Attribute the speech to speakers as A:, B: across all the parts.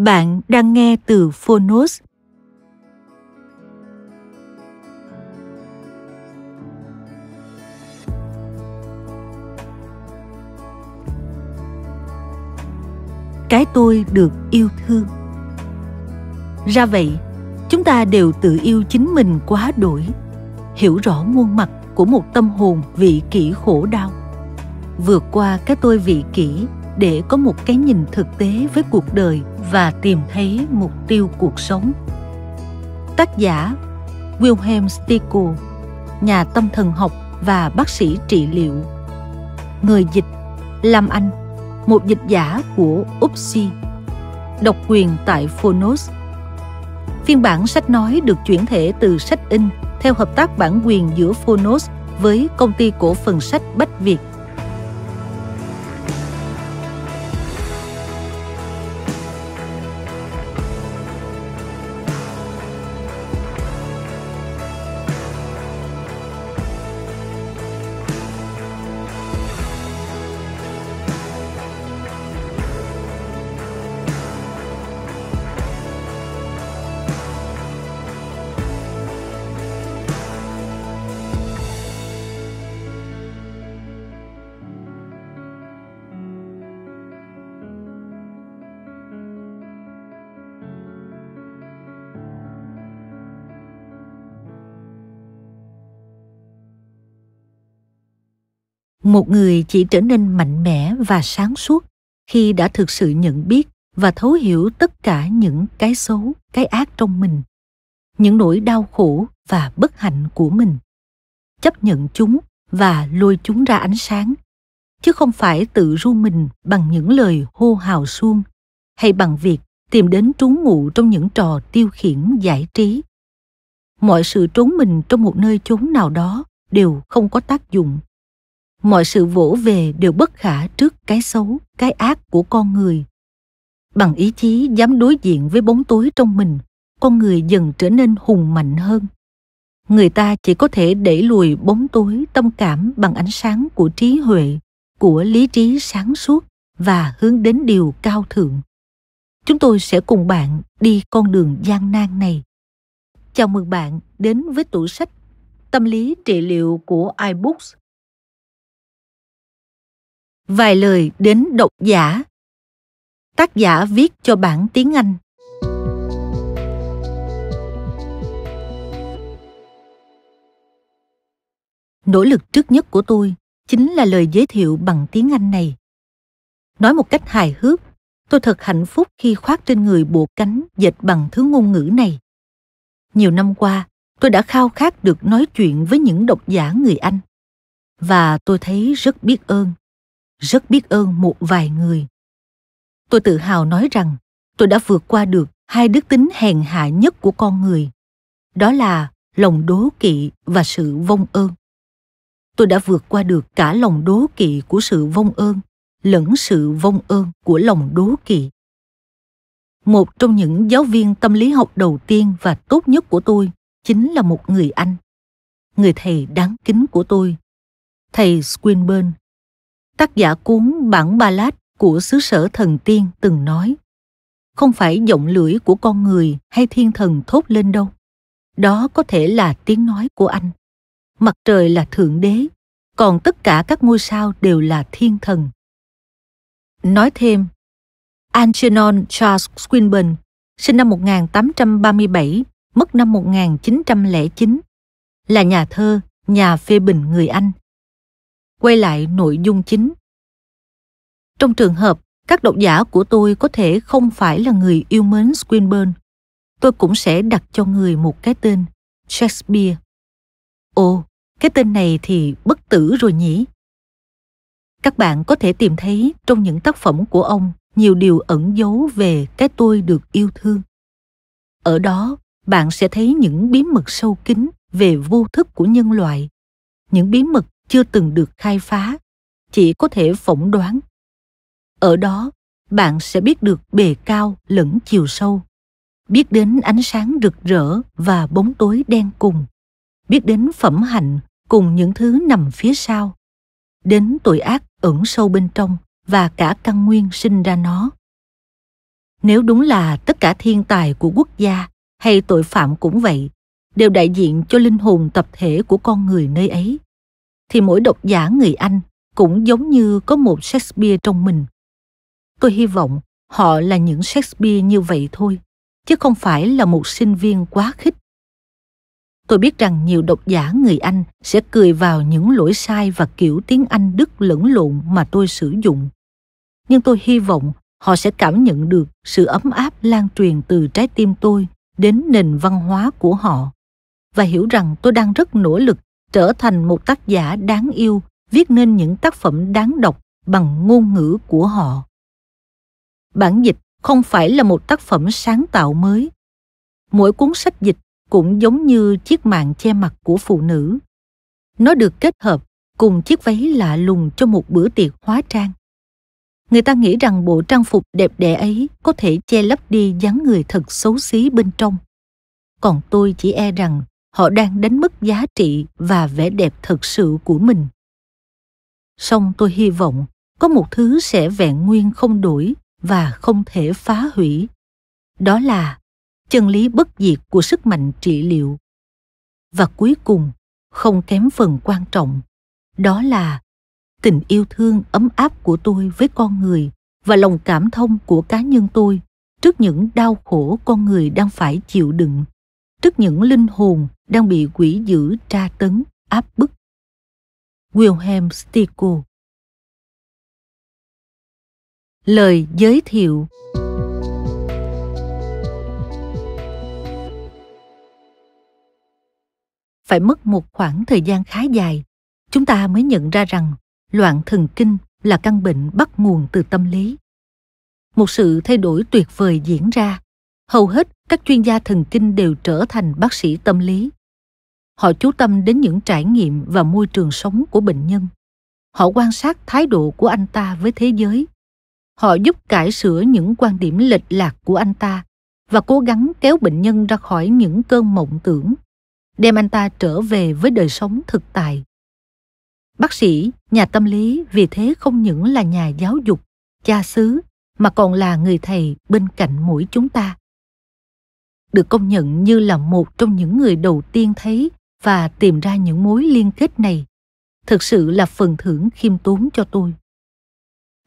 A: Bạn đang nghe từ Phonos. Cái tôi được yêu thương. Ra vậy, chúng ta đều tự yêu chính mình quá đỗi. hiểu rõ muôn mặt của một tâm hồn vị kỷ khổ đau. Vượt qua cái tôi vị kỷ để có một cái nhìn thực tế với cuộc đời và tìm thấy mục tiêu cuộc sống. Tác giả Wilhelm Stickle, nhà tâm thần học và bác sĩ trị liệu. Người dịch Lam Anh, một dịch giả của Upsi. Độc quyền tại Phonos. Phiên bản sách nói được chuyển thể từ sách in theo hợp tác bản quyền giữa Phonos với công ty cổ phần sách Bách Việt một người chỉ trở nên mạnh mẽ và sáng suốt khi đã thực sự nhận biết và thấu hiểu tất cả những cái xấu cái ác trong mình những nỗi đau khổ và bất hạnh của mình chấp nhận chúng và lôi chúng ra ánh sáng chứ không phải tự ru mình bằng những lời hô hào suông hay bằng việc tìm đến trú ngụ trong những trò tiêu khiển giải trí mọi sự trốn mình trong một nơi chốn nào đó đều không có tác dụng mọi sự vỗ về đều bất khả trước cái xấu cái ác của con người bằng ý chí dám đối diện với bóng tối trong mình con người dần trở nên hùng mạnh hơn người ta chỉ có thể đẩy lùi bóng tối tâm cảm bằng ánh sáng của trí huệ của lý trí sáng suốt và hướng đến điều cao thượng chúng tôi sẽ cùng bạn đi con đường gian nan này chào mừng bạn đến với tủ sách tâm lý trị liệu của ibooks vài lời đến độc giả tác giả viết cho bản tiếng anh nỗ lực trước nhất của tôi chính là lời giới thiệu bằng tiếng anh này nói một cách hài hước tôi thật hạnh phúc khi khoác trên người bộ cánh dệt bằng thứ ngôn ngữ này nhiều năm qua tôi đã khao khát được nói chuyện với những độc giả người anh và tôi thấy rất biết ơn rất biết ơn một vài người. Tôi tự hào nói rằng tôi đã vượt qua được hai đức tính hèn hạ nhất của con người. Đó là lòng đố kỵ và sự vong ơn. Tôi đã vượt qua được cả lòng đố kỵ của sự vong ơn lẫn sự vong ơn của lòng đố kỵ. Một trong những giáo viên tâm lý học đầu tiên và tốt nhất của tôi chính là một người Anh. Người thầy đáng kính của tôi, thầy Swinburne tác giả cuốn bản ballad của xứ sở thần tiên từng nói không phải giọng lưỡi của con người hay thiên thần thốt lên đâu đó có thể là tiếng nói của anh mặt trời là thượng đế còn tất cả các ngôi sao đều là thiên thần nói thêm Algernon Charles Swinburne sinh năm 1837 mất năm 1909 là nhà thơ nhà phê bình người Anh quay lại nội dung chính trong trường hợp các độc giả của tôi có thể không phải là người yêu mến swinburne tôi cũng sẽ đặt cho người một cái tên shakespeare ồ cái tên này thì bất tử rồi nhỉ các bạn có thể tìm thấy trong những tác phẩm của ông nhiều điều ẩn giấu về cái tôi được yêu thương ở đó bạn sẽ thấy những bí mật sâu kín về vô thức của nhân loại những bí mật chưa từng được khai phá chỉ có thể phỏng đoán ở đó bạn sẽ biết được bề cao lẫn chiều sâu biết đến ánh sáng rực rỡ và bóng tối đen cùng biết đến phẩm hạnh cùng những thứ nằm phía sau đến tội ác ẩn sâu bên trong và cả căn nguyên sinh ra nó nếu đúng là tất cả thiên tài của quốc gia hay tội phạm cũng vậy đều đại diện cho linh hồn tập thể của con người nơi ấy thì mỗi độc giả người Anh cũng giống như có một Shakespeare trong mình. Tôi hy vọng họ là những Shakespeare như vậy thôi, chứ không phải là một sinh viên quá khích. Tôi biết rằng nhiều độc giả người Anh sẽ cười vào những lỗi sai và kiểu tiếng Anh Đức lẫn lộn mà tôi sử dụng. Nhưng tôi hy vọng họ sẽ cảm nhận được sự ấm áp lan truyền từ trái tim tôi đến nền văn hóa của họ và hiểu rằng tôi đang rất nỗ lực trở thành một tác giả đáng yêu viết nên những tác phẩm đáng đọc bằng ngôn ngữ của họ bản dịch không phải là một tác phẩm sáng tạo mới mỗi cuốn sách dịch cũng giống như chiếc màn che mặt của phụ nữ nó được kết hợp cùng chiếc váy lạ lùng cho một bữa tiệc hóa trang người ta nghĩ rằng bộ trang phục đẹp đẽ ấy có thể che lấp đi dáng người thật xấu xí bên trong còn tôi chỉ e rằng họ đang đánh mất giá trị và vẻ đẹp thật sự của mình song tôi hy vọng có một thứ sẽ vẹn nguyên không đổi và không thể phá hủy đó là chân lý bất diệt của sức mạnh trị liệu và cuối cùng không kém phần quan trọng đó là tình yêu thương ấm áp của tôi với con người và lòng cảm thông của cá nhân tôi trước những đau khổ con người đang phải chịu đựng trước những linh hồn đang bị quỷ dữ tra tấn, áp bức. Wilhelm Stickle Lời giới thiệu Phải mất một khoảng thời gian khá dài, chúng ta mới nhận ra rằng loạn thần kinh là căn bệnh bắt nguồn từ tâm lý. Một sự thay đổi tuyệt vời diễn ra. Hầu hết các chuyên gia thần kinh đều trở thành bác sĩ tâm lý họ chú tâm đến những trải nghiệm và môi trường sống của bệnh nhân họ quan sát thái độ của anh ta với thế giới họ giúp cải sửa những quan điểm lệch lạc của anh ta và cố gắng kéo bệnh nhân ra khỏi những cơn mộng tưởng đem anh ta trở về với đời sống thực tại bác sĩ nhà tâm lý vì thế không những là nhà giáo dục cha xứ mà còn là người thầy bên cạnh mỗi chúng ta được công nhận như là một trong những người đầu tiên thấy và tìm ra những mối liên kết này thực sự là phần thưởng khiêm tốn cho tôi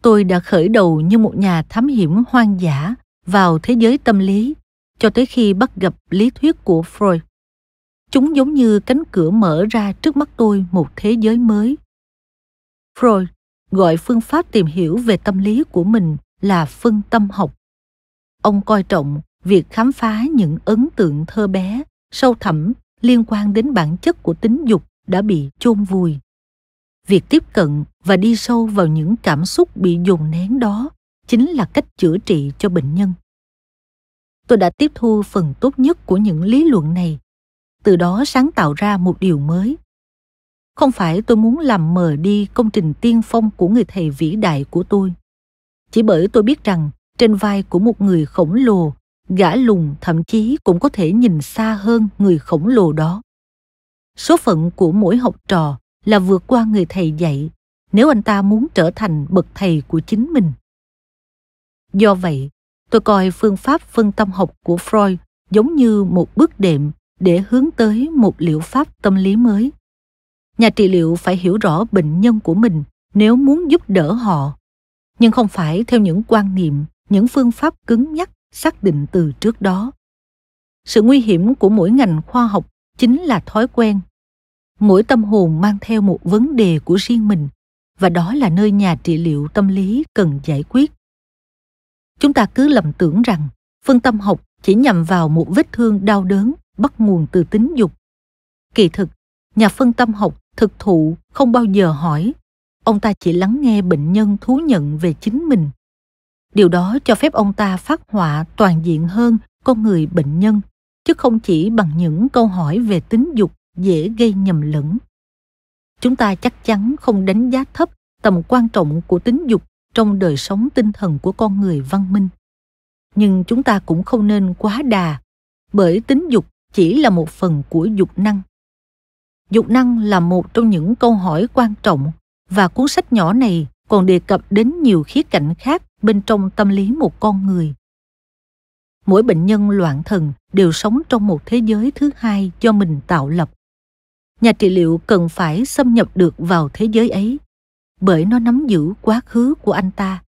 A: tôi đã khởi đầu như một nhà thám hiểm hoang dã vào thế giới tâm lý cho tới khi bắt gặp lý thuyết của freud chúng giống như cánh cửa mở ra trước mắt tôi một thế giới mới freud gọi phương pháp tìm hiểu về tâm lý của mình là phân tâm học ông coi trọng việc khám phá những ấn tượng thơ bé sâu thẳm liên quan đến bản chất của tính dục đã bị chôn vùi việc tiếp cận và đi sâu vào những cảm xúc bị dồn nén đó chính là cách chữa trị cho bệnh nhân tôi đã tiếp thu phần tốt nhất của những lý luận này từ đó sáng tạo ra một điều mới không phải tôi muốn làm mờ đi công trình tiên phong của người thầy vĩ đại của tôi chỉ bởi tôi biết rằng trên vai của một người khổng lồ gã lùng thậm chí cũng có thể nhìn xa hơn người khổng lồ đó. Số phận của mỗi học trò là vượt qua người thầy dạy nếu anh ta muốn trở thành bậc thầy của chính mình. Do vậy, tôi coi phương pháp phân tâm học của Freud giống như một bước đệm để hướng tới một liệu pháp tâm lý mới. Nhà trị liệu phải hiểu rõ bệnh nhân của mình nếu muốn giúp đỡ họ, nhưng không phải theo những quan niệm, những phương pháp cứng nhắc xác định từ trước đó sự nguy hiểm của mỗi ngành khoa học chính là thói quen mỗi tâm hồn mang theo một vấn đề của riêng mình và đó là nơi nhà trị liệu tâm lý cần giải quyết chúng ta cứ lầm tưởng rằng phân tâm học chỉ nhằm vào một vết thương đau đớn bắt nguồn từ tính dục kỳ thực nhà phân tâm học thực thụ không bao giờ hỏi ông ta chỉ lắng nghe bệnh nhân thú nhận về chính mình Điều đó cho phép ông ta phát họa toàn diện hơn con người bệnh nhân, chứ không chỉ bằng những câu hỏi về tính dục dễ gây nhầm lẫn. Chúng ta chắc chắn không đánh giá thấp tầm quan trọng của tính dục trong đời sống tinh thần của con người văn minh. Nhưng chúng ta cũng không nên quá đà, bởi tính dục chỉ là một phần của dục năng. Dục năng là một trong những câu hỏi quan trọng và cuốn sách nhỏ này còn đề cập đến nhiều khía cạnh khác bên trong tâm lý một con người mỗi bệnh nhân loạn thần đều sống trong một thế giới thứ hai do mình tạo lập nhà trị liệu cần phải xâm nhập được vào thế giới ấy bởi nó nắm giữ quá khứ của anh ta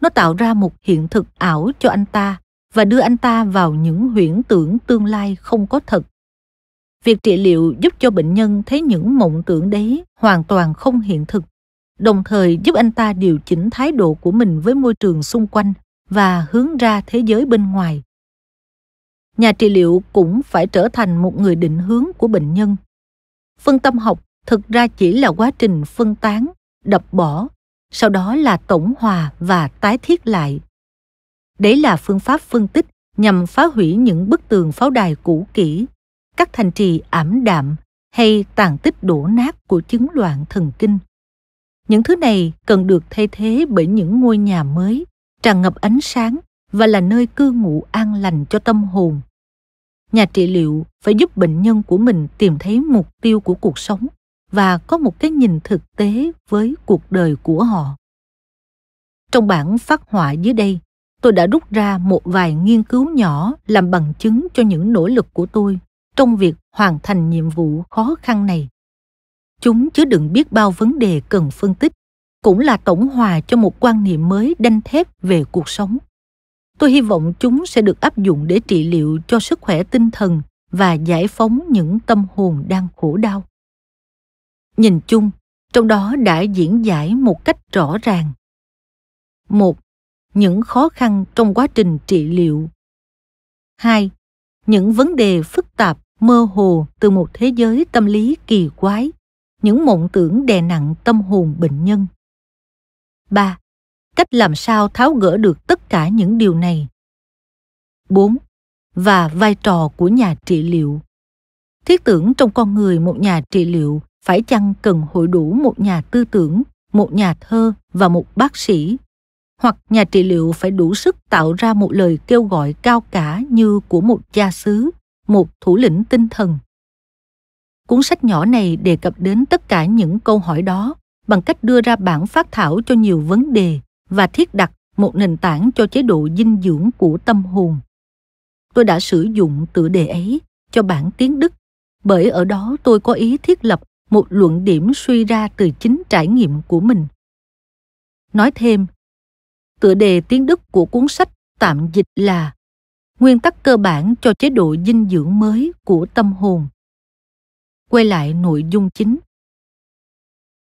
A: nó tạo ra một hiện thực ảo cho anh ta và đưa anh ta vào những huyễn tưởng tương lai không có thật việc trị liệu giúp cho bệnh nhân thấy những mộng tưởng đấy hoàn toàn không hiện thực đồng thời giúp anh ta điều chỉnh thái độ của mình với môi trường xung quanh và hướng ra thế giới bên ngoài nhà trị liệu cũng phải trở thành một người định hướng của bệnh nhân phân tâm học thực ra chỉ là quá trình phân tán đập bỏ sau đó là tổng hòa và tái thiết lại đấy là phương pháp phân tích nhằm phá hủy những bức tường pháo đài cũ kỹ các thành trì ảm đạm hay tàn tích đổ nát của chứng loạn thần kinh những thứ này cần được thay thế bởi những ngôi nhà mới tràn ngập ánh sáng và là nơi cư ngụ an lành cho tâm hồn nhà trị liệu phải giúp bệnh nhân của mình tìm thấy mục tiêu của cuộc sống và có một cái nhìn thực tế với cuộc đời của họ trong bản phát họa dưới đây tôi đã rút ra một vài nghiên cứu nhỏ làm bằng chứng cho những nỗ lực của tôi trong việc hoàn thành nhiệm vụ khó khăn này chúng chứa đựng biết bao vấn đề cần phân tích cũng là tổng hòa cho một quan niệm mới đanh thép về cuộc sống tôi hy vọng chúng sẽ được áp dụng để trị liệu cho sức khỏe tinh thần và giải phóng những tâm hồn đang khổ đau nhìn chung trong đó đã diễn giải một cách rõ ràng một những khó khăn trong quá trình trị liệu hai những vấn đề phức tạp mơ hồ từ một thế giới tâm lý kỳ quái những mộng tưởng đè nặng tâm hồn bệnh nhân. 3. Cách làm sao tháo gỡ được tất cả những điều này. 4. Và vai trò của nhà trị liệu. Thiết tưởng trong con người một nhà trị liệu phải chăng cần hội đủ một nhà tư tưởng, một nhà thơ và một bác sĩ hoặc nhà trị liệu phải đủ sức tạo ra một lời kêu gọi cao cả như của một cha xứ một thủ lĩnh tinh thần Cuốn sách nhỏ này đề cập đến tất cả những câu hỏi đó bằng cách đưa ra bản phát thảo cho nhiều vấn đề và thiết đặt một nền tảng cho chế độ dinh dưỡng của tâm hồn. Tôi đã sử dụng tựa đề ấy cho bản tiếng Đức bởi ở đó tôi có ý thiết lập một luận điểm suy ra từ chính trải nghiệm của mình. Nói thêm, tựa đề tiếng Đức của cuốn sách tạm dịch là Nguyên tắc cơ bản cho chế độ dinh dưỡng mới của tâm hồn quay lại nội dung chính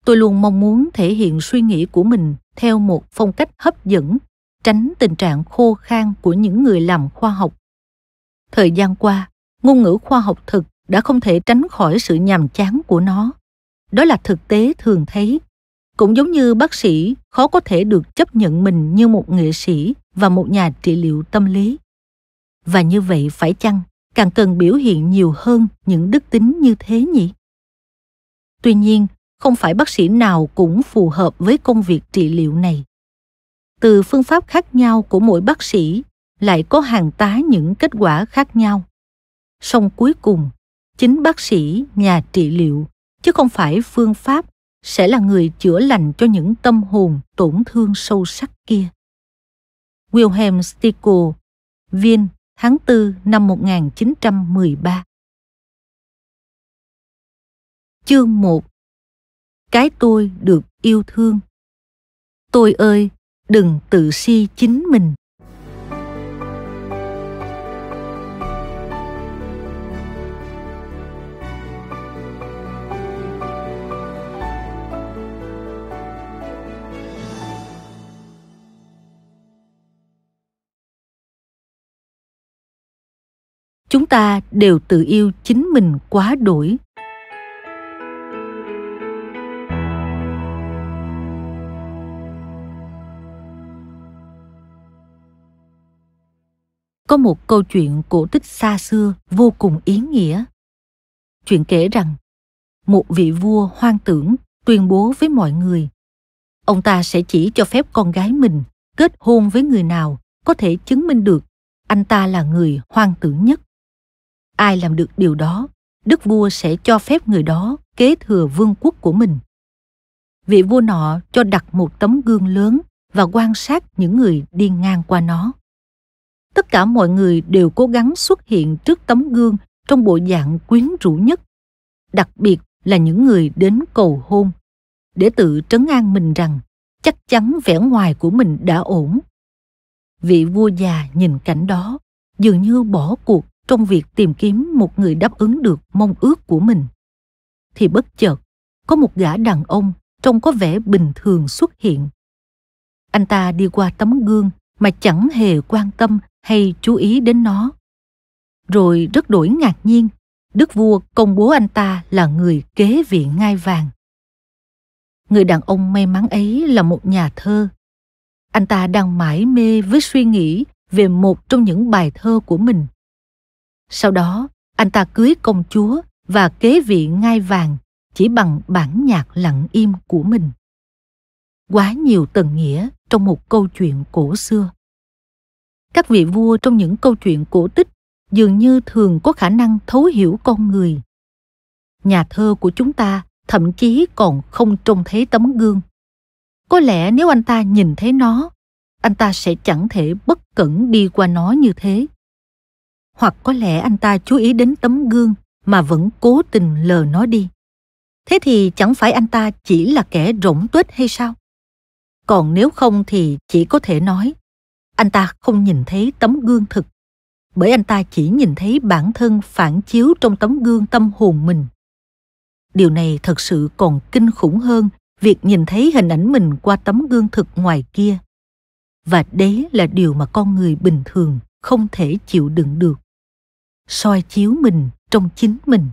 A: tôi luôn mong muốn thể hiện suy nghĩ của mình theo một phong cách hấp dẫn tránh tình trạng khô khan của những người làm khoa học thời gian qua ngôn ngữ khoa học thực đã không thể tránh khỏi sự nhàm chán của nó đó là thực tế thường thấy cũng giống như bác sĩ khó có thể được chấp nhận mình như một nghệ sĩ và một nhà trị liệu tâm lý và như vậy phải chăng càng cần biểu hiện nhiều hơn những đức tính như thế nhỉ tuy nhiên không phải bác sĩ nào cũng phù hợp với công việc trị liệu này từ phương pháp khác nhau của mỗi bác sĩ lại có hàng tá những kết quả khác nhau song cuối cùng chính bác sĩ nhà trị liệu chứ không phải phương pháp sẽ là người chữa lành cho những tâm hồn tổn thương sâu sắc kia wilhelm stickle viên tháng 4 năm 1913. Chương 1 Cái tôi được yêu thương Tôi ơi, đừng tự si chính mình. chúng ta đều tự yêu chính mình quá đuổi có một câu chuyện cổ tích xa xưa vô cùng ý nghĩa chuyện kể rằng một vị vua hoang tưởng tuyên bố với mọi người ông ta sẽ chỉ cho phép con gái mình kết hôn với người nào có thể chứng minh được anh ta là người hoang tưởng nhất ai làm được điều đó đức vua sẽ cho phép người đó kế thừa vương quốc của mình vị vua nọ cho đặt một tấm gương lớn và quan sát những người đi ngang qua nó tất cả mọi người đều cố gắng xuất hiện trước tấm gương trong bộ dạng quyến rũ nhất đặc biệt là những người đến cầu hôn để tự trấn an mình rằng chắc chắn vẻ ngoài của mình đã ổn vị vua già nhìn cảnh đó dường như bỏ cuộc trong việc tìm kiếm một người đáp ứng được mong ước của mình thì bất chợt có một gã đàn ông trông có vẻ bình thường xuất hiện anh ta đi qua tấm gương mà chẳng hề quan tâm hay chú ý đến nó rồi rất đổi ngạc nhiên đức vua công bố anh ta là người kế vị ngai vàng người đàn ông may mắn ấy là một nhà thơ anh ta đang mãi mê với suy nghĩ về một trong những bài thơ của mình sau đó, anh ta cưới công chúa và kế vị ngai vàng chỉ bằng bản nhạc lặng im của mình. Quá nhiều tầng nghĩa trong một câu chuyện cổ xưa. Các vị vua trong những câu chuyện cổ tích dường như thường có khả năng thấu hiểu con người. Nhà thơ của chúng ta thậm chí còn không trông thấy tấm gương. Có lẽ nếu anh ta nhìn thấy nó, anh ta sẽ chẳng thể bất cẩn đi qua nó như thế hoặc có lẽ anh ta chú ý đến tấm gương mà vẫn cố tình lờ nó đi thế thì chẳng phải anh ta chỉ là kẻ rỗng tuếch hay sao còn nếu không thì chỉ có thể nói anh ta không nhìn thấy tấm gương thực bởi anh ta chỉ nhìn thấy bản thân phản chiếu trong tấm gương tâm hồn mình điều này thật sự còn kinh khủng hơn việc nhìn thấy hình ảnh mình qua tấm gương thực ngoài kia và đấy là điều mà con người bình thường không thể chịu đựng được soi chiếu mình trong chính mình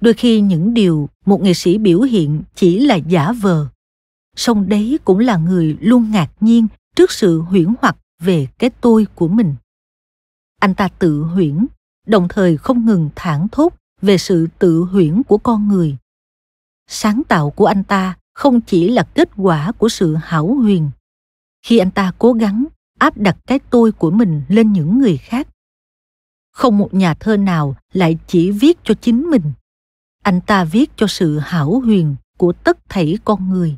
A: đôi khi những điều một nghệ sĩ biểu hiện chỉ là giả vờ song đấy cũng là người luôn ngạc nhiên trước sự huyễn hoặc về cái tôi của mình anh ta tự huyễn đồng thời không ngừng thảng thốt về sự tự huyễn của con người sáng tạo của anh ta không chỉ là kết quả của sự hảo huyền khi anh ta cố gắng áp đặt cái tôi của mình lên những người khác không một nhà thơ nào lại chỉ viết cho chính mình anh ta viết cho sự hảo huyền của tất thảy con người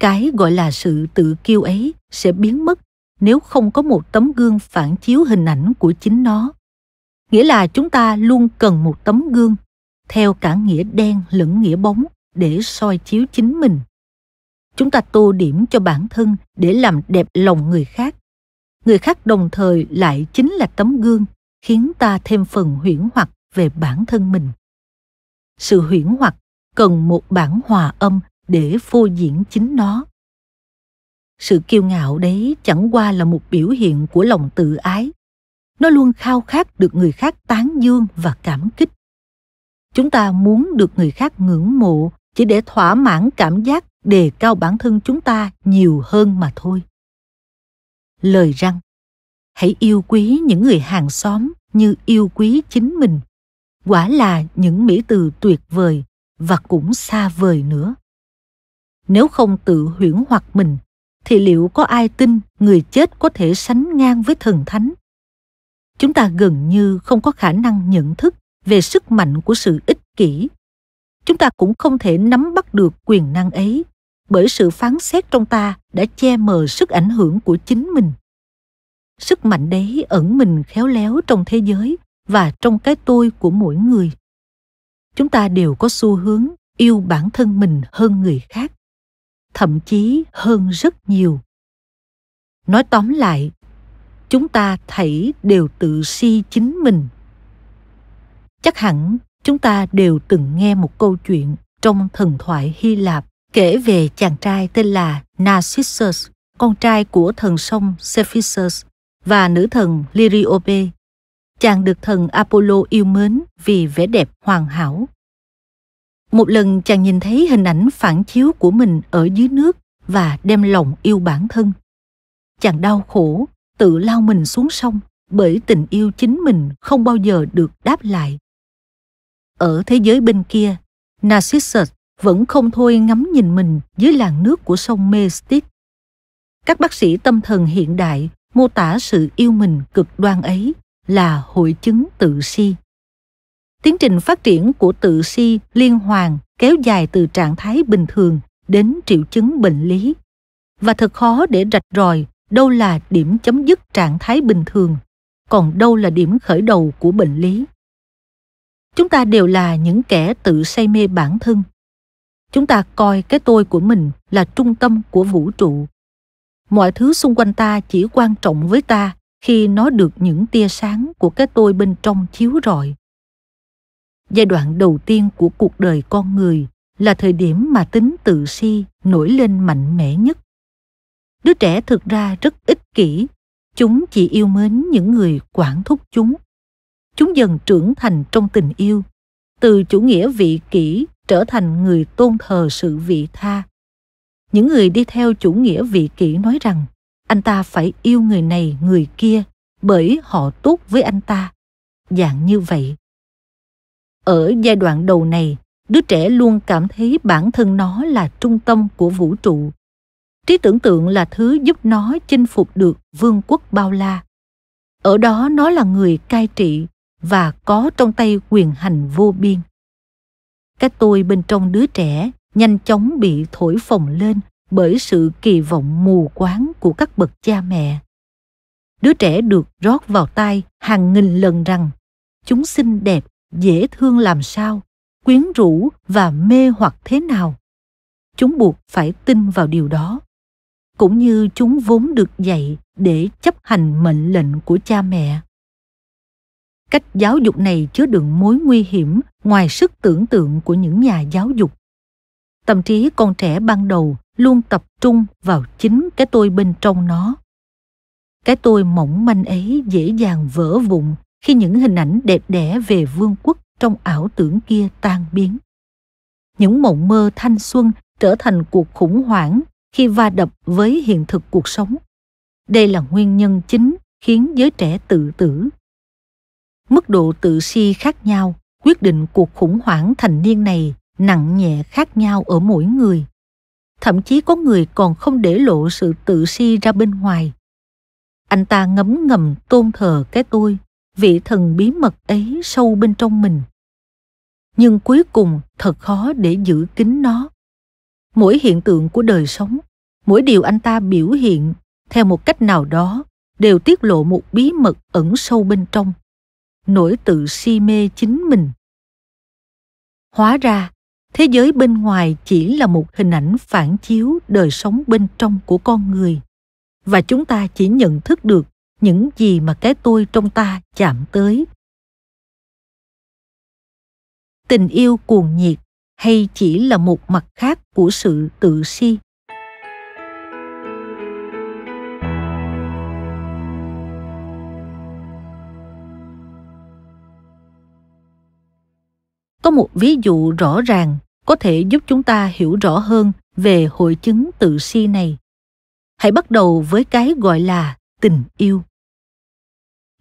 A: cái gọi là sự tự kiêu ấy sẽ biến mất nếu không có một tấm gương phản chiếu hình ảnh của chính nó nghĩa là chúng ta luôn cần một tấm gương theo cả nghĩa đen lẫn nghĩa bóng để soi chiếu chính mình chúng ta tô điểm cho bản thân để làm đẹp lòng người khác người khác đồng thời lại chính là tấm gương khiến ta thêm phần huyễn hoặc về bản thân mình sự huyễn hoặc cần một bản hòa âm để phô diễn chính nó sự kiêu ngạo đấy chẳng qua là một biểu hiện của lòng tự ái nó luôn khao khát được người khác tán dương và cảm kích chúng ta muốn được người khác ngưỡng mộ chỉ để thỏa mãn cảm giác đề cao bản thân chúng ta nhiều hơn mà thôi lời rằng hãy yêu quý những người hàng xóm như yêu quý chính mình quả là những mỹ từ tuyệt vời và cũng xa vời nữa nếu không tự huyễn hoặc mình thì liệu có ai tin người chết có thể sánh ngang với thần thánh chúng ta gần như không có khả năng nhận thức về sức mạnh của sự ích kỷ chúng ta cũng không thể nắm bắt được quyền năng ấy bởi sự phán xét trong ta đã che mờ sức ảnh hưởng của chính mình sức mạnh đấy ẩn mình khéo léo trong thế giới và trong cái tôi của mỗi người chúng ta đều có xu hướng yêu bản thân mình hơn người khác thậm chí hơn rất nhiều nói tóm lại chúng ta thảy đều tự si chính mình chắc hẳn chúng ta đều từng nghe một câu chuyện trong thần thoại hy lạp kể về chàng trai tên là Narcissus, con trai của thần sông Cephisus và nữ thần Liriope. Chàng được thần Apollo yêu mến vì vẻ đẹp hoàn hảo. Một lần chàng nhìn thấy hình ảnh phản chiếu của mình ở dưới nước và đem lòng yêu bản thân. Chàng đau khổ, tự lao mình xuống sông bởi tình yêu chính mình không bao giờ được đáp lại. Ở thế giới bên kia, Narcissus vẫn không thôi ngắm nhìn mình dưới làn nước của sông Mestit. Các bác sĩ tâm thần hiện đại mô tả sự yêu mình cực đoan ấy là hội chứng tự si. Tiến trình phát triển của tự si liên hoàn kéo dài từ trạng thái bình thường đến triệu chứng bệnh lý và thật khó để rạch ròi đâu là điểm chấm dứt trạng thái bình thường còn đâu là điểm khởi đầu của bệnh lý chúng ta đều là những kẻ tự say mê bản thân chúng ta coi cái tôi của mình là trung tâm của vũ trụ mọi thứ xung quanh ta chỉ quan trọng với ta khi nó được những tia sáng của cái tôi bên trong chiếu rọi giai đoạn đầu tiên của cuộc đời con người là thời điểm mà tính tự si nổi lên mạnh mẽ nhất đứa trẻ thực ra rất ích kỷ chúng chỉ yêu mến những người quản thúc chúng chúng dần trưởng thành trong tình yêu từ chủ nghĩa vị kỷ trở thành người tôn thờ sự vị tha. Những người đi theo chủ nghĩa vị kỷ nói rằng anh ta phải yêu người này người kia bởi họ tốt với anh ta. Dạng như vậy. Ở giai đoạn đầu này, đứa trẻ luôn cảm thấy bản thân nó là trung tâm của vũ trụ. Trí tưởng tượng là thứ giúp nó chinh phục được vương quốc bao la. Ở đó nó là người cai trị và có trong tay quyền hành vô biên. Cái tôi bên trong đứa trẻ nhanh chóng bị thổi phồng lên bởi sự kỳ vọng mù quáng của các bậc cha mẹ. Đứa trẻ được rót vào tai hàng nghìn lần rằng chúng xinh đẹp, dễ thương làm sao, quyến rũ và mê hoặc thế nào. Chúng buộc phải tin vào điều đó, cũng như chúng vốn được dạy để chấp hành mệnh lệnh của cha mẹ cách giáo dục này chứa đựng mối nguy hiểm ngoài sức tưởng tượng của những nhà giáo dục tâm trí con trẻ ban đầu luôn tập trung vào chính cái tôi bên trong nó cái tôi mỏng manh ấy dễ dàng vỡ vụn khi những hình ảnh đẹp đẽ về vương quốc trong ảo tưởng kia tan biến những mộng mơ thanh xuân trở thành cuộc khủng hoảng khi va đập với hiện thực cuộc sống đây là nguyên nhân chính khiến giới trẻ tự tử mức độ tự si khác nhau quyết định cuộc khủng hoảng thành niên này nặng nhẹ khác nhau ở mỗi người thậm chí có người còn không để lộ sự tự si ra bên ngoài anh ta ngấm ngầm tôn thờ cái tôi vị thần bí mật ấy sâu bên trong mình nhưng cuối cùng thật khó để giữ kín nó mỗi hiện tượng của đời sống mỗi điều anh ta biểu hiện theo một cách nào đó đều tiết lộ một bí mật ẩn sâu bên trong nỗi tự si mê chính mình hóa ra thế giới bên ngoài chỉ là một hình ảnh phản chiếu đời sống bên trong của con người và chúng ta chỉ nhận thức được những gì mà cái tôi trong ta chạm tới tình yêu cuồng nhiệt hay chỉ là một mặt khác của sự tự si có một ví dụ rõ ràng có thể giúp chúng ta hiểu rõ hơn về hội chứng tự si này hãy bắt đầu với cái gọi là tình yêu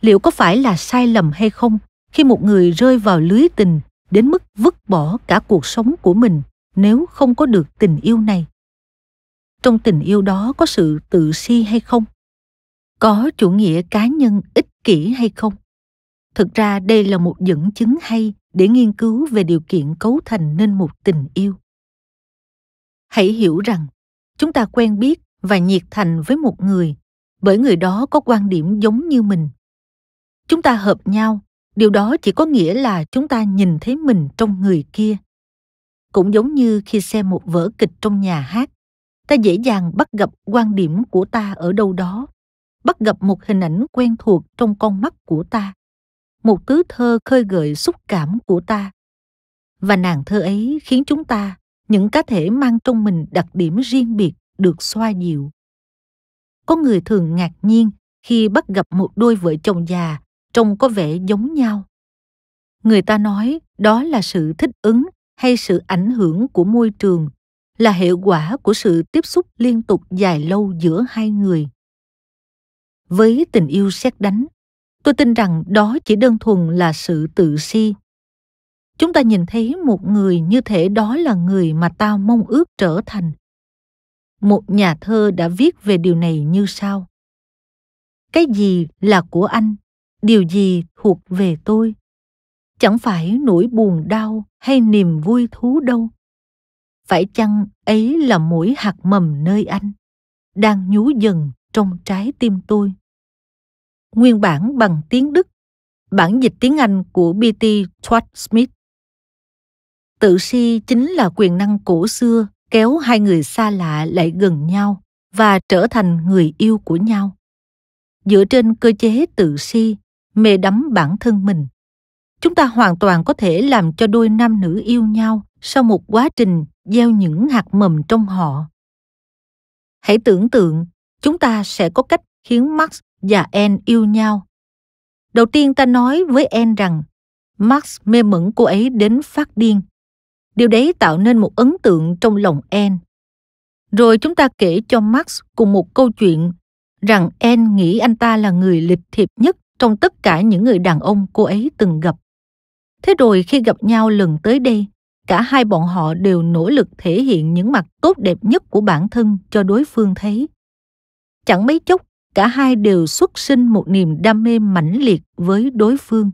A: liệu có phải là sai lầm hay không khi một người rơi vào lưới tình đến mức vứt bỏ cả cuộc sống của mình nếu không có được tình yêu này trong tình yêu đó có sự tự si hay không có chủ nghĩa cá nhân ích kỷ hay không thực ra đây là một dẫn chứng hay để nghiên cứu về điều kiện cấu thành nên một tình yêu hãy hiểu rằng chúng ta quen biết và nhiệt thành với một người bởi người đó có quan điểm giống như mình chúng ta hợp nhau điều đó chỉ có nghĩa là chúng ta nhìn thấy mình trong người kia cũng giống như khi xem một vở kịch trong nhà hát ta dễ dàng bắt gặp quan điểm của ta ở đâu đó bắt gặp một hình ảnh quen thuộc trong con mắt của ta một tứ thơ khơi gợi xúc cảm của ta và nàng thơ ấy khiến chúng ta những cá thể mang trong mình đặc điểm riêng biệt được xoa dịu có người thường ngạc nhiên khi bắt gặp một đôi vợ chồng già trông có vẻ giống nhau người ta nói đó là sự thích ứng hay sự ảnh hưởng của môi trường là hệ quả của sự tiếp xúc liên tục dài lâu giữa hai người với tình yêu xét đánh tôi tin rằng đó chỉ đơn thuần là sự tự si chúng ta nhìn thấy một người như thể đó là người mà ta mong ước trở thành một nhà thơ đã viết về điều này như sau cái gì là của anh điều gì thuộc về tôi chẳng phải nỗi buồn đau hay niềm vui thú đâu phải chăng ấy là mỗi hạt mầm nơi anh đang nhú dần trong trái tim tôi nguyên bản bằng tiếng Đức, bản dịch tiếng Anh của B.T. Todd Smith. Tự si chính là quyền năng cổ xưa kéo hai người xa lạ lại gần nhau và trở thành người yêu của nhau. Dựa trên cơ chế tự si, mê đắm bản thân mình, chúng ta hoàn toàn có thể làm cho đôi nam nữ yêu nhau sau một quá trình gieo những hạt mầm trong họ. Hãy tưởng tượng, chúng ta sẽ có cách khiến Max và En yêu nhau. Đầu tiên ta nói với En rằng Max mê mẩn cô ấy đến phát điên. Điều đấy tạo nên một ấn tượng trong lòng En. Rồi chúng ta kể cho Max cùng một câu chuyện rằng En nghĩ anh ta là người lịch thiệp nhất trong tất cả những người đàn ông cô ấy từng gặp. Thế rồi khi gặp nhau lần tới đây, cả hai bọn họ đều nỗ lực thể hiện những mặt tốt đẹp nhất của bản thân cho đối phương thấy. Chẳng mấy chốc cả hai đều xuất sinh một niềm đam mê mãnh liệt với đối phương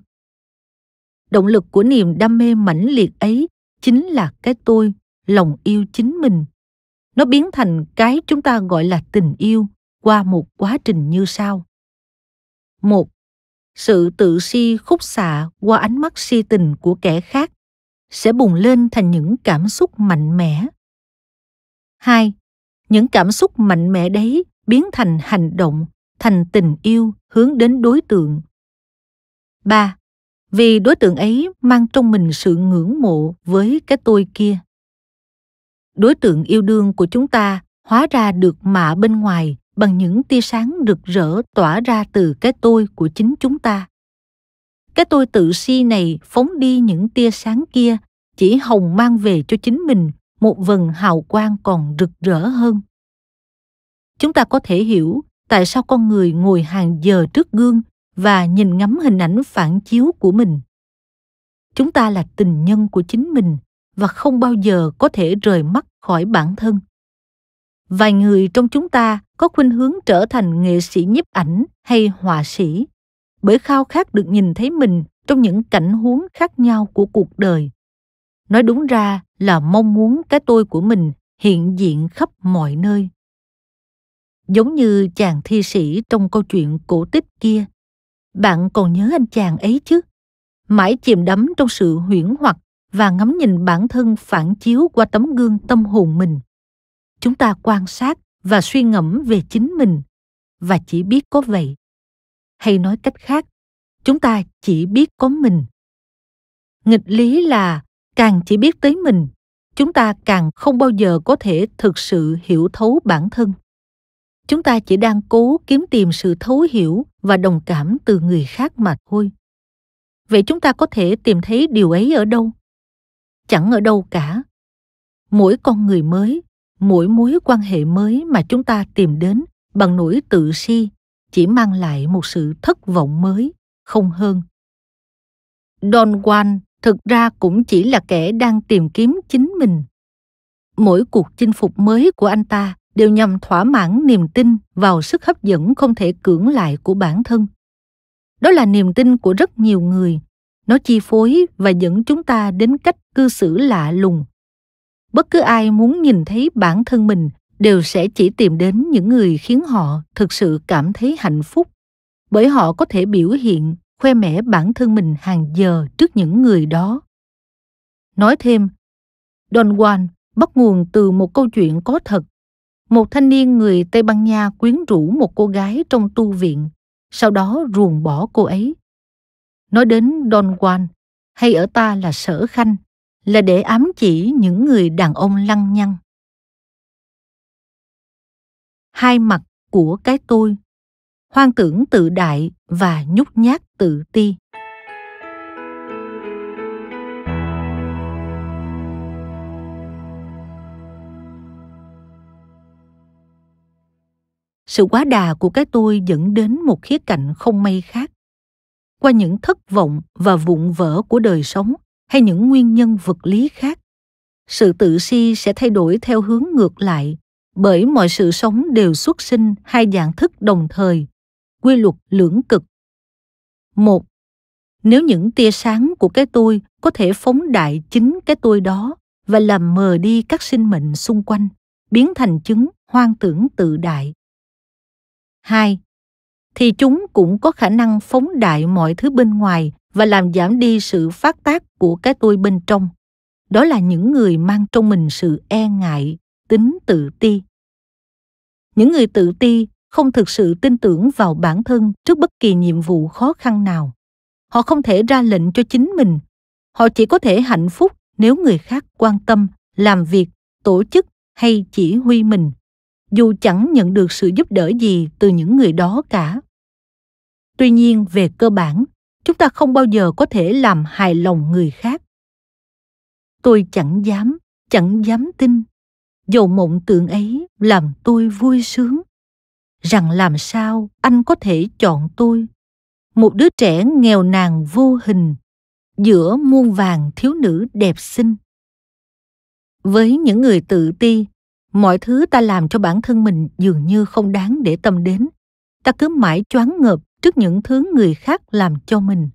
A: động lực của niềm đam mê mãnh liệt ấy chính là cái tôi lòng yêu chính mình nó biến thành cái chúng ta gọi là tình yêu qua một quá trình như sau một sự tự si khúc xạ qua ánh mắt si tình của kẻ khác sẽ bùng lên thành những cảm xúc mạnh mẽ hai những cảm xúc mạnh mẽ đấy biến thành hành động, thành tình yêu hướng đến đối tượng. 3. Vì đối tượng ấy mang trong mình sự ngưỡng mộ với cái tôi kia. Đối tượng yêu đương của chúng ta hóa ra được mạ bên ngoài bằng những tia sáng rực rỡ tỏa ra từ cái tôi của chính chúng ta. Cái tôi tự si này phóng đi những tia sáng kia chỉ hồng mang về cho chính mình một vần hào quang còn rực rỡ hơn chúng ta có thể hiểu tại sao con người ngồi hàng giờ trước gương và nhìn ngắm hình ảnh phản chiếu của mình chúng ta là tình nhân của chính mình và không bao giờ có thể rời mắt khỏi bản thân vài người trong chúng ta có khuynh hướng trở thành nghệ sĩ nhiếp ảnh hay họa sĩ bởi khao khát được nhìn thấy mình trong những cảnh huống khác nhau của cuộc đời nói đúng ra là mong muốn cái tôi của mình hiện diện khắp mọi nơi giống như chàng thi sĩ trong câu chuyện cổ tích kia bạn còn nhớ anh chàng ấy chứ mãi chìm đắm trong sự huyễn hoặc và ngắm nhìn bản thân phản chiếu qua tấm gương tâm hồn mình chúng ta quan sát và suy ngẫm về chính mình và chỉ biết có vậy hay nói cách khác chúng ta chỉ biết có mình nghịch lý là càng chỉ biết tới mình chúng ta càng không bao giờ có thể thực sự hiểu thấu bản thân chúng ta chỉ đang cố kiếm tìm sự thấu hiểu và đồng cảm từ người khác mà thôi vậy chúng ta có thể tìm thấy điều ấy ở đâu chẳng ở đâu cả mỗi con người mới mỗi mối quan hệ mới mà chúng ta tìm đến bằng nỗi tự si chỉ mang lại một sự thất vọng mới không hơn don juan thực ra cũng chỉ là kẻ đang tìm kiếm chính mình mỗi cuộc chinh phục mới của anh ta đều nhằm thỏa mãn niềm tin vào sức hấp dẫn không thể cưỡng lại của bản thân đó là niềm tin của rất nhiều người nó chi phối và dẫn chúng ta đến cách cư xử lạ lùng bất cứ ai muốn nhìn thấy bản thân mình đều sẽ chỉ tìm đến những người khiến họ thực sự cảm thấy hạnh phúc bởi họ có thể biểu hiện khoe mẽ bản thân mình hàng giờ trước những người đó nói thêm don juan bắt nguồn từ một câu chuyện có thật một thanh niên người Tây Ban Nha quyến rũ một cô gái trong tu viện, sau đó ruồng bỏ cô ấy. Nói đến Don Juan, hay ở ta là sở khanh, là để ám chỉ những người đàn ông lăng nhăng. Hai mặt của cái tôi, hoang tưởng tự đại và nhút nhát tự ti. sự quá đà của cái tôi dẫn đến một khía cạnh không may khác qua những thất vọng và vụn vỡ của đời sống hay những nguyên nhân vật lý khác sự tự si sẽ thay đổi theo hướng ngược lại bởi mọi sự sống đều xuất sinh hai dạng thức đồng thời quy luật lưỡng cực một nếu những tia sáng của cái tôi có thể phóng đại chính cái tôi đó và làm mờ đi các sinh mệnh xung quanh biến thành chứng hoang tưởng tự đại 2. Thì chúng cũng có khả năng phóng đại mọi thứ bên ngoài và làm giảm đi sự phát tác của cái tôi bên trong. Đó là những người mang trong mình sự e ngại, tính tự ti. Những người tự ti không thực sự tin tưởng vào bản thân trước bất kỳ nhiệm vụ khó khăn nào. Họ không thể ra lệnh cho chính mình. Họ chỉ có thể hạnh phúc nếu người khác quan tâm, làm việc, tổ chức hay chỉ huy mình dù chẳng nhận được sự giúp đỡ gì từ những người đó cả tuy nhiên về cơ bản chúng ta không bao giờ có thể làm hài lòng người khác tôi chẳng dám chẳng dám tin dầu mộng tưởng ấy làm tôi vui sướng rằng làm sao anh có thể chọn tôi một đứa trẻ nghèo nàn vô hình giữa muôn vàng thiếu nữ đẹp xinh với những người tự ti mọi thứ ta làm cho bản thân mình dường như không đáng để tâm đến ta cứ mãi choáng ngợp trước những thứ người khác làm cho mình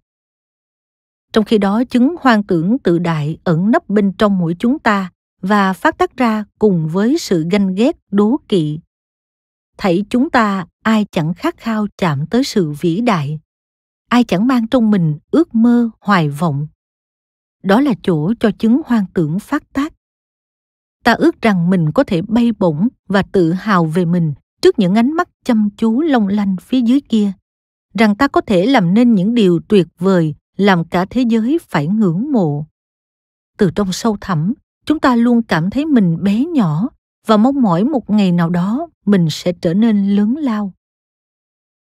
A: trong khi đó chứng hoang tưởng tự đại ẩn nấp bên trong mỗi chúng ta và phát tác ra cùng với sự ganh ghét đố kỵ thảy chúng ta ai chẳng khát khao chạm tới sự vĩ đại ai chẳng mang trong mình ước mơ hoài vọng đó là chỗ cho chứng hoang tưởng phát tác ta ước rằng mình có thể bay bổng và tự hào về mình trước những ánh mắt chăm chú long lanh phía dưới kia rằng ta có thể làm nên những điều tuyệt vời làm cả thế giới phải ngưỡng mộ từ trong sâu thẳm chúng ta luôn cảm thấy mình bé nhỏ và mong mỏi một ngày nào đó mình sẽ trở nên lớn lao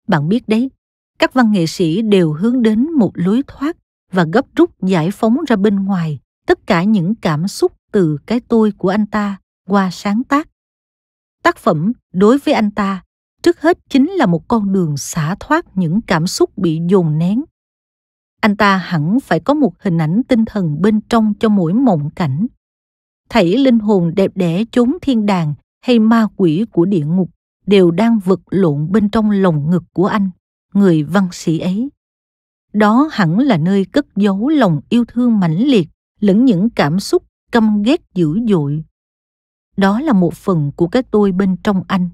A: bạn biết đấy các văn nghệ sĩ đều hướng đến một lối thoát và gấp rút giải phóng ra bên ngoài tất cả những cảm xúc từ cái tôi của anh ta qua sáng tác tác phẩm đối với anh ta trước hết chính là một con đường xả thoát những cảm xúc bị dồn nén anh ta hẳn phải có một hình ảnh tinh thần bên trong cho mỗi mộng cảnh thảy linh hồn đẹp đẽ chốn thiên đàng hay ma quỷ của địa ngục đều đang vật lộn bên trong lồng ngực của anh người văn sĩ ấy đó hẳn là nơi cất giấu lòng yêu thương mãnh liệt lẫn những cảm xúc căm ghét dữ dội. Đó là một phần của cái tôi bên trong anh,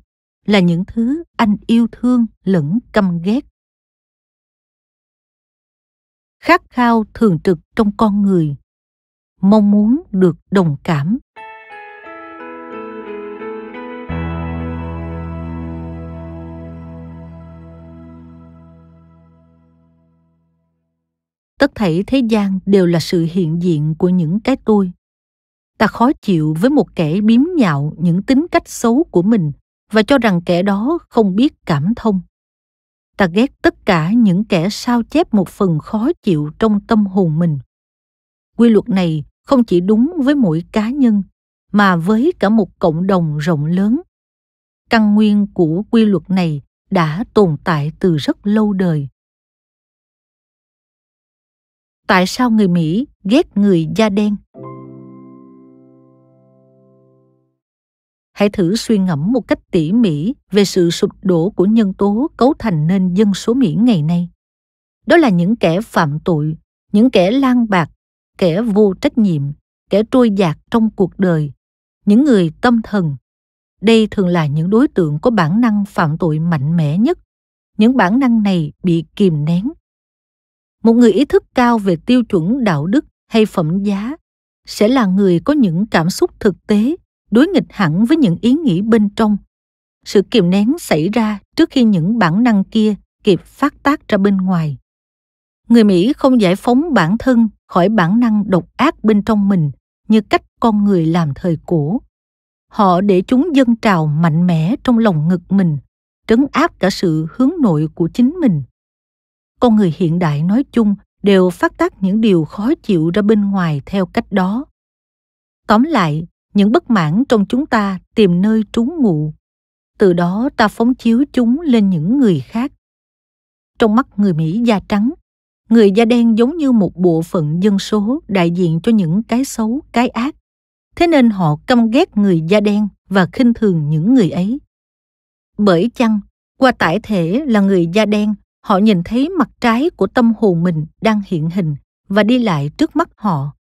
A: là những thứ anh yêu thương lẫn căm ghét. Khát khao thường trực trong con người, mong muốn được đồng cảm. Tất thảy thế gian đều là sự hiện diện của những cái tôi ta khó chịu với một kẻ biếm nhạo những tính cách xấu của mình và cho rằng kẻ đó không biết cảm thông ta ghét tất cả những kẻ sao chép một phần khó chịu trong tâm hồn mình quy luật này không chỉ đúng với mỗi cá nhân mà với cả một cộng đồng rộng lớn căn nguyên của quy luật này đã tồn tại từ rất lâu đời tại sao người mỹ ghét người da đen hãy thử suy ngẫm một cách tỉ mỉ về sự sụp đổ của nhân tố cấu thành nên dân số Mỹ ngày nay. Đó là những kẻ phạm tội, những kẻ lang bạc, kẻ vô trách nhiệm, kẻ trôi dạt trong cuộc đời, những người tâm thần. Đây thường là những đối tượng có bản năng phạm tội mạnh mẽ nhất. Những bản năng này bị kìm nén. Một người ý thức cao về tiêu chuẩn đạo đức hay phẩm giá sẽ là người có những cảm xúc thực tế đối nghịch hẳn với những ý nghĩ bên trong. Sự kiềm nén xảy ra trước khi những bản năng kia kịp phát tác ra bên ngoài. Người Mỹ không giải phóng bản thân khỏi bản năng độc ác bên trong mình như cách con người làm thời cổ. Họ để chúng dâng trào mạnh mẽ trong lòng ngực mình, trấn áp cả sự hướng nội của chính mình. Con người hiện đại nói chung đều phát tác những điều khó chịu ra bên ngoài theo cách đó. Tóm lại, những bất mãn trong chúng ta tìm nơi trú ngụ từ đó ta phóng chiếu chúng lên những người khác trong mắt người mỹ da trắng người da đen giống như một bộ phận dân số đại diện cho những cái xấu cái ác thế nên họ căm ghét người da đen và khinh thường những người ấy bởi chăng qua tải thể là người da đen họ nhìn thấy mặt trái của tâm hồn mình đang hiện hình và đi lại trước mắt họ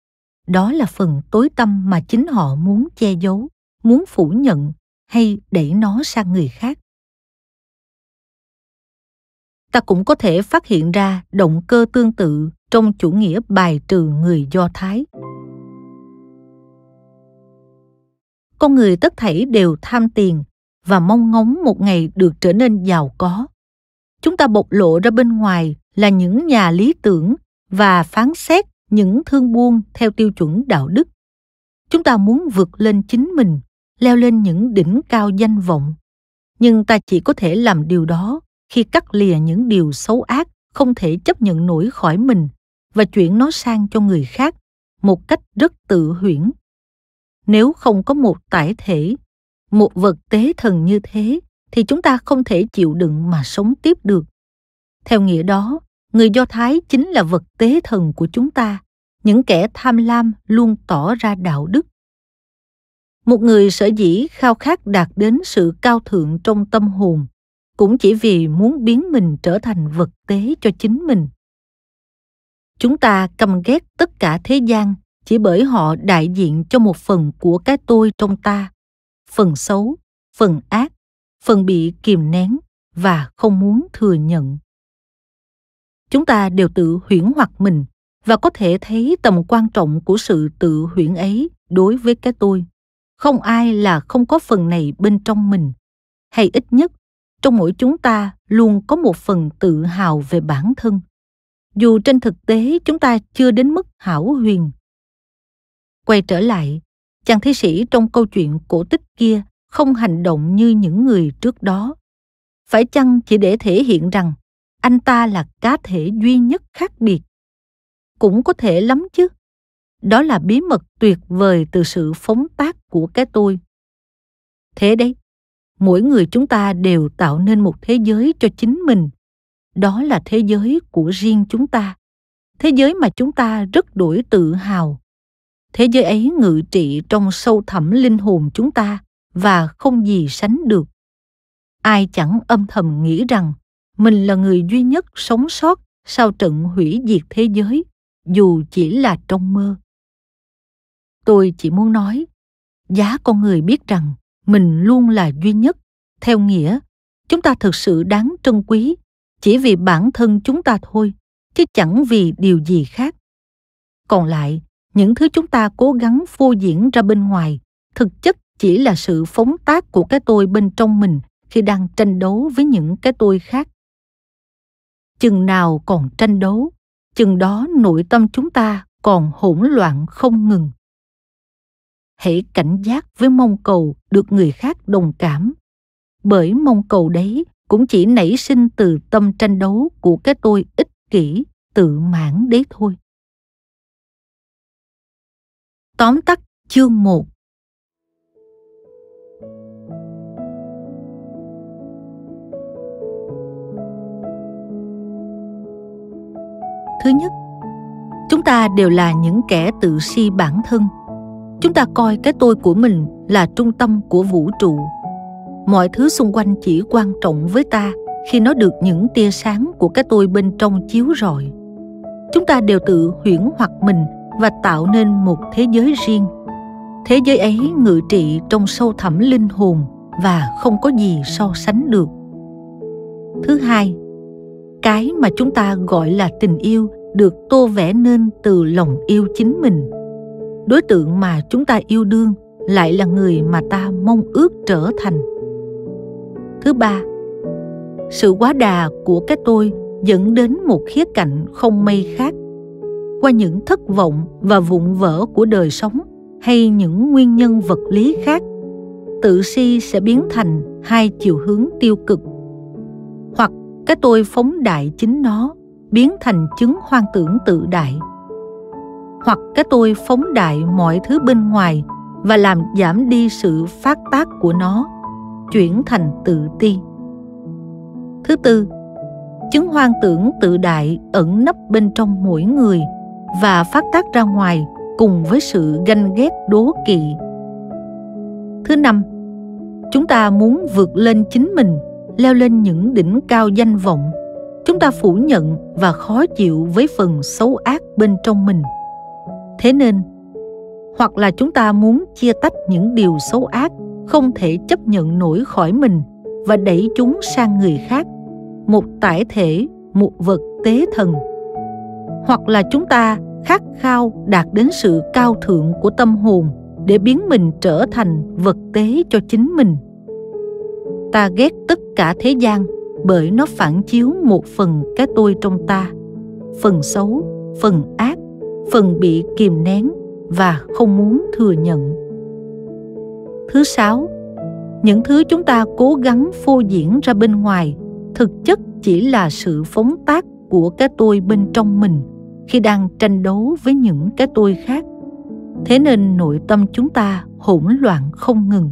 A: đó là phần tối tâm mà chính họ muốn che giấu muốn phủ nhận hay đẩy nó sang người khác ta cũng có thể phát hiện ra động cơ tương tự trong chủ nghĩa bài trừ người do thái con người tất thảy đều tham tiền và mong ngóng một ngày được trở nên giàu có chúng ta bộc lộ ra bên ngoài là những nhà lý tưởng và phán xét những thương buôn theo tiêu chuẩn đạo đức. Chúng ta muốn vượt lên chính mình, leo lên những đỉnh cao danh vọng. Nhưng ta chỉ có thể làm điều đó khi cắt lìa những điều xấu ác không thể chấp nhận nổi khỏi mình và chuyển nó sang cho người khác một cách rất tự huyễn. Nếu không có một tải thể, một vật tế thần như thế thì chúng ta không thể chịu đựng mà sống tiếp được. Theo nghĩa đó, người do thái chính là vật tế thần của chúng ta những kẻ tham lam luôn tỏ ra đạo đức một người sở dĩ khao khát đạt đến sự cao thượng trong tâm hồn cũng chỉ vì muốn biến mình trở thành vật tế cho chính mình chúng ta căm ghét tất cả thế gian chỉ bởi họ đại diện cho một phần của cái tôi trong ta phần xấu phần ác phần bị kìm nén và không muốn thừa nhận chúng ta đều tự huyễn hoặc mình và có thể thấy tầm quan trọng của sự tự huyễn ấy đối với cái tôi không ai là không có phần này bên trong mình hay ít nhất trong mỗi chúng ta luôn có một phần tự hào về bản thân dù trên thực tế chúng ta chưa đến mức hảo huyền quay trở lại chàng thi sĩ trong câu chuyện cổ tích kia không hành động như những người trước đó phải chăng chỉ để thể hiện rằng anh ta là cá thể duy nhất khác biệt cũng có thể lắm chứ đó là bí mật tuyệt vời từ sự phóng tác của cái tôi thế đấy mỗi người chúng ta đều tạo nên một thế giới cho chính mình đó là thế giới của riêng chúng ta thế giới mà chúng ta rất đổi tự hào thế giới ấy ngự trị trong sâu thẳm linh hồn chúng ta và không gì sánh được ai chẳng âm thầm nghĩ rằng mình là người duy nhất sống sót sau trận hủy diệt thế giới dù chỉ là trong mơ tôi chỉ muốn nói giá con người biết rằng mình luôn là duy nhất theo nghĩa chúng ta thực sự đáng trân quý chỉ vì bản thân chúng ta thôi chứ chẳng vì điều gì khác còn lại những thứ chúng ta cố gắng phô diễn ra bên ngoài thực chất chỉ là sự phóng tác của cái tôi bên trong mình khi đang tranh đấu với những cái tôi khác chừng nào còn tranh đấu chừng đó nội tâm chúng ta còn hỗn loạn không ngừng hãy cảnh giác với mong cầu được người khác đồng cảm bởi mong cầu đấy cũng chỉ nảy sinh từ tâm tranh đấu của cái tôi ích kỷ tự mãn đấy thôi tóm tắt chương 1 thứ nhất chúng ta đều là những kẻ tự si bản thân chúng ta coi cái tôi của mình là trung tâm của vũ trụ mọi thứ xung quanh chỉ quan trọng với ta khi nó được những tia sáng của cái tôi bên trong chiếu rọi chúng ta đều tự huyễn hoặc mình và tạo nên một thế giới riêng thế giới ấy ngự trị trong sâu thẳm linh hồn và không có gì so sánh được thứ hai cái mà chúng ta gọi là tình yêu được tô vẽ nên từ lòng yêu chính mình đối tượng mà chúng ta yêu đương lại là người mà ta mong ước trở thành thứ ba sự quá đà của cái tôi dẫn đến một khía cạnh không may khác qua những thất vọng và vụn vỡ của đời sống hay những nguyên nhân vật lý khác tự si sẽ biến thành hai chiều hướng tiêu cực hoặc cái tôi phóng đại chính nó biến thành chứng hoang tưởng tự đại hoặc cái tôi phóng đại mọi thứ bên ngoài và làm giảm đi sự phát tác của nó chuyển thành tự ti thứ tư chứng hoang tưởng tự đại ẩn nấp bên trong mỗi người và phát tác ra ngoài cùng với sự ganh ghét đố kỵ thứ năm chúng ta muốn vượt lên chính mình leo lên những đỉnh cao danh vọng chúng ta phủ nhận và khó chịu với phần xấu ác bên trong mình thế nên hoặc là chúng ta muốn chia tách những điều xấu ác không thể chấp nhận nổi khỏi mình và đẩy chúng sang người khác một tải thể một vật tế thần hoặc là chúng ta khát khao đạt đến sự cao thượng của tâm hồn để biến mình trở thành vật tế cho chính mình ta ghét tất cả thế gian bởi nó phản chiếu một phần cái tôi trong ta phần xấu phần ác phần bị kìm nén và không muốn thừa nhận thứ sáu những thứ chúng ta cố gắng phô diễn ra bên ngoài thực chất chỉ là sự phóng tác của cái tôi bên trong mình khi đang tranh đấu với những cái tôi khác thế nên nội tâm chúng ta hỗn loạn không ngừng